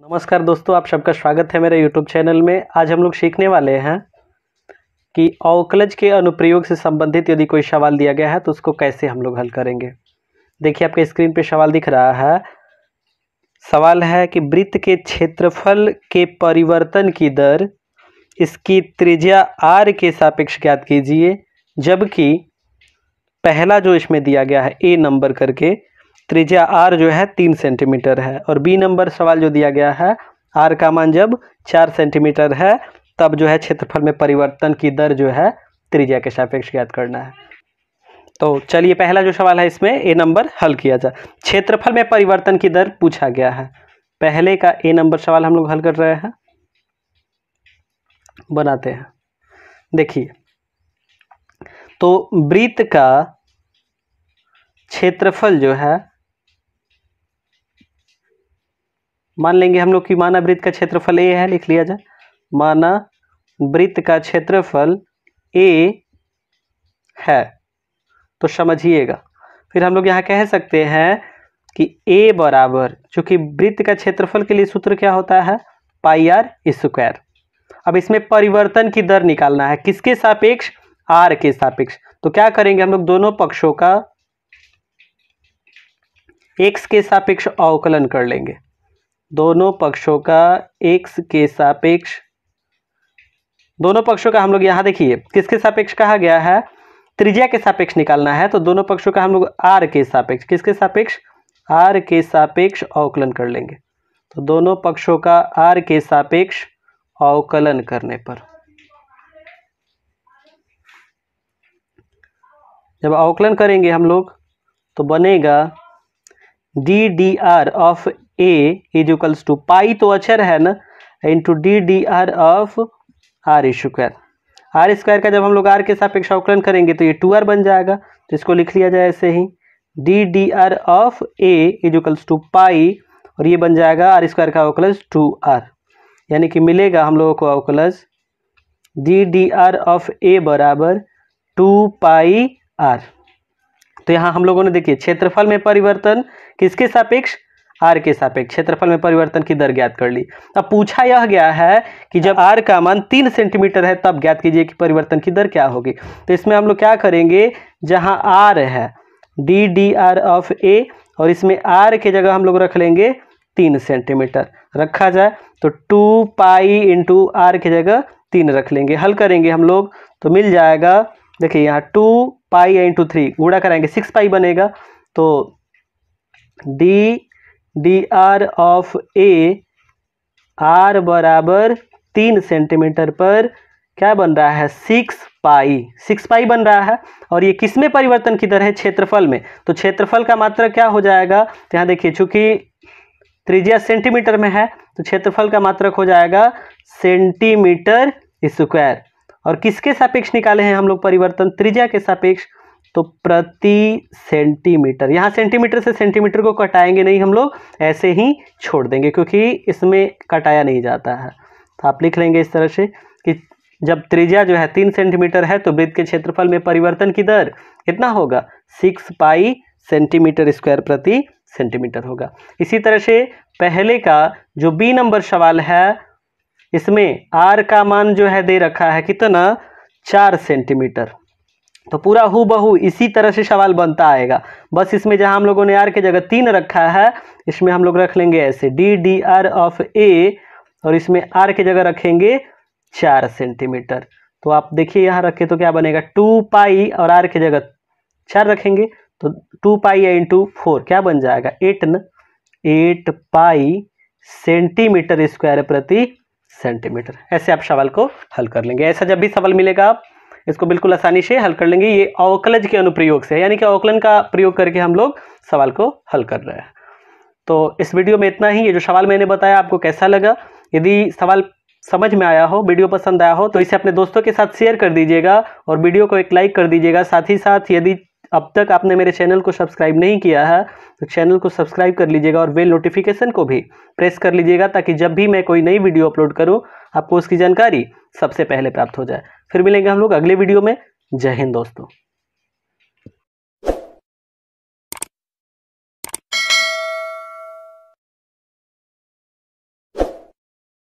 नमस्कार दोस्तों आप सबका स्वागत है मेरे यूट्यूब चैनल में आज हम लोग सीखने वाले हैं कि अवकलज के अनुप्रयोग से संबंधित यदि कोई सवाल दिया गया है तो उसको कैसे हम लोग हल करेंगे देखिए आपके स्क्रीन पे सवाल दिख रहा है सवाल है कि वृत्त के क्षेत्रफल के परिवर्तन की दर इसकी त्रिज्या आर के सापेक्ष ज्ञात कीजिए जबकि पहला जो इसमें दिया गया है ए नंबर करके त्रिज्या आर जो है तीन सेंटीमीटर है और बी नंबर सवाल जो दिया गया है आर का मान जब चार सेंटीमीटर है तब जो है क्षेत्रफल में परिवर्तन की दर जो है त्रिज्या के सापेक्ष ज्ञात करना है तो चलिए पहला जो सवाल है इसमें ए नंबर हल किया जाए क्षेत्रफल में परिवर्तन की दर पूछा गया है पहले का ए नंबर सवाल हम लोग हल कर रहे हैं बनाते हैं देखिए तो वृत्त का क्षेत्रफल जो है मान लेंगे हम लोग कि वृत्त का क्षेत्रफल ए है लिख लिया जाए माना वृत्त का क्षेत्रफल ए है तो समझिएगा फिर हम लोग यहाँ कह सकते हैं कि ए बराबर चूंकि वृत्त का क्षेत्रफल के लिए सूत्र क्या होता है पाई आर स्क्वायर अब इसमें परिवर्तन की दर निकालना है किसके सापेक्ष आर के सापेक्ष तो क्या करेंगे हम लोग दोनों पक्षों का एक्स के सापेक्ष अवकलन कर लेंगे दोनों पक्षों का एक्स के सापेक्ष दोनों पक्षों का हम लोग यहाँ देखिए किसके सापेक्ष कहा गया है त्रिज्या के सापेक्ष निकालना है तो दोनों पक्षों का हम लोग आर के सापेक्ष किसके सापेक्ष आर के सापेक्ष अवकलन कर लेंगे तो दोनों पक्षों का आर के सापेक्ष अवकलन करने पर जब अवकलन करेंगे हम लोग तो बनेगा D D R of A is equals to pi तो अक्षर है ना into D D R of R square R square का जब हम लोग आर के सापेक्ष अवकलन करेंगे तो ये टू आर बन जाएगा तो इसको लिख लिया जाए ऐसे ही D D R of A is equals to pi और ये बन जाएगा आर स्क्वायर का अवकलज टू आर यानी कि मिलेगा हम लोगों को अवकलज D D R of A बराबर टू पाई आर तो यहाँ हम लोगों ने देखिए क्षेत्रफल में परिवर्तन किसके सापेक्ष आर के सापेक्ष क्षेत्रफल में परिवर्तन की दर ज्ञात कर ली अब पूछा यह गया है कि जब आर का मान तीन सेंटीमीटर है तब ज्ञात कीजिए कि परिवर्तन की दर क्या होगी तो इसमें हम लोग क्या करेंगे जहाँ आर है D D R of A और इसमें आर के जगह हम लोग रख लेंगे तीन सेंटीमीटर रखा जाए तो टू पाई इंटू आर के जगह तीन रख लेंगे हल करेंगे हम लोग तो मिल जाएगा देखिए यहाँ टू पाई इंटू थ्री गुड़ा कराएंगे सिक्स पाई बनेगा तो D D R of A R बराबर तीन सेंटीमीटर पर क्या बन रहा है सिक्स पाई सिक्स पाई बन रहा है और ये किस में परिवर्तन किधर है क्षेत्रफल में तो क्षेत्रफल का मात्र क्या हो जाएगा तो यहाँ देखिए चूंकि त्रिज्या सेंटीमीटर में है तो क्षेत्रफल का मात्रक हो जाएगा सेंटीमीटर स्क्वायर और किसके सापेक्ष निकाले हैं हम लोग परिवर्तन त्रिज्या के सापेक्ष तो प्रति सेंटीमीटर यहाँ सेंटीमीटर से सेंटीमीटर को कटाएंगे नहीं हम लोग ऐसे ही छोड़ देंगे क्योंकि इसमें कटाया नहीं जाता है तो आप लिख लेंगे इस तरह से कि जब त्रिज्या जो है तीन सेंटीमीटर है तो वृद्ध के क्षेत्रफल में परिवर्तन की दर कितना होगा सिक्स पाई सेंटीमीटर स्क्वायर प्रति सेंटीमीटर होगा इसी तरह से पहले का जो बी नंबर सवाल है इसमें आर का मान जो है दे रखा है कितना चार सेंटीमीटर तो पूरा हु बहू इसी तरह से सवाल बनता आएगा बस इसमें जहां हम लोगों ने आर के जगह तीन रखा है इसमें हम लोग रख लेंगे ऐसे D D R of A और इसमें आर के जगह रखेंगे चार सेंटीमीटर तो आप देखिए यहाँ रखे तो क्या बनेगा टू पाई और आर के जगह चार रखेंगे तो टू पाई इंटू फोर क्या बन जाएगा एट न एट पाई सेंटीमीटर स्क्वायर प्रति सेंटीमीटर ऐसे आप सवाल को हल कर लेंगे ऐसा जब भी सवाल मिलेगा आप इसको बिल्कुल आसानी से हल कर लेंगे ये अवकलज के अनुप्रयोग से यानी कि अवकलन का प्रयोग करके हम लोग सवाल को हल कर रहे हैं तो इस वीडियो में इतना ही ये जो सवाल मैंने बताया आपको कैसा लगा यदि सवाल समझ में आया हो वीडियो पसंद आया हो तो इसे अपने दोस्तों के साथ शेयर कर दीजिएगा और वीडियो को एक लाइक कर दीजिएगा साथ ही साथ यदि अब तक आपने मेरे चैनल को सब्सक्राइब नहीं किया है तो चैनल को सब्सक्राइब कर लीजिएगा और बेल नोटिफिकेशन को भी प्रेस कर लीजिएगा ताकि जब भी मैं कोई नई वीडियो अपलोड करूँ आपको उसकी जानकारी सबसे पहले प्राप्त हो जाए फिर मिलेंगे हम लोग अगले वीडियो में जय हिंद दोस्तों